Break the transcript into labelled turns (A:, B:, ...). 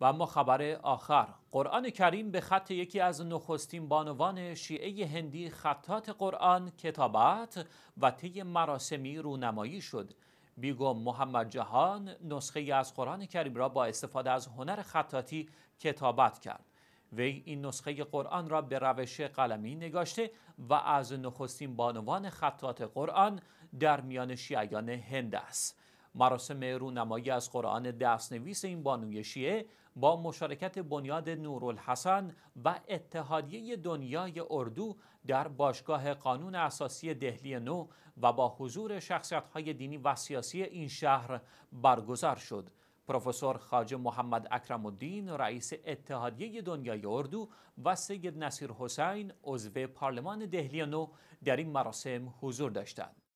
A: و اما خبر آخر قرآن کریم به خط یکی از نخستین بانوان شیعه هندی خطات قرآن کتابت و طی مراسمی رونمایی شد بیگو محمد جهان نسخه از قرآن کریم را با استفاده از هنر خطاتی کتابت کرد وی این نسخه قرآن را به روش قلمی نگاشته و از نخستین بانوان خطات قرآن در میان شیعیان هند است مراسم رونمایی از قرآن دستنویس این بانوی شیعه با مشارکت بنیاد نورالحسن و اتحادیه دنیای اردو در باشگاه قانون اساسی دهلی نو و با حضور شخصیت های دینی و سیاسی این شهر برگزار شد. پروفسور خاج محمد اکرم الدین رئیس اتحادیه دنیای اردو و سید نصیر حسین عضو پارلمان دهلی نو در این مراسم حضور داشتند.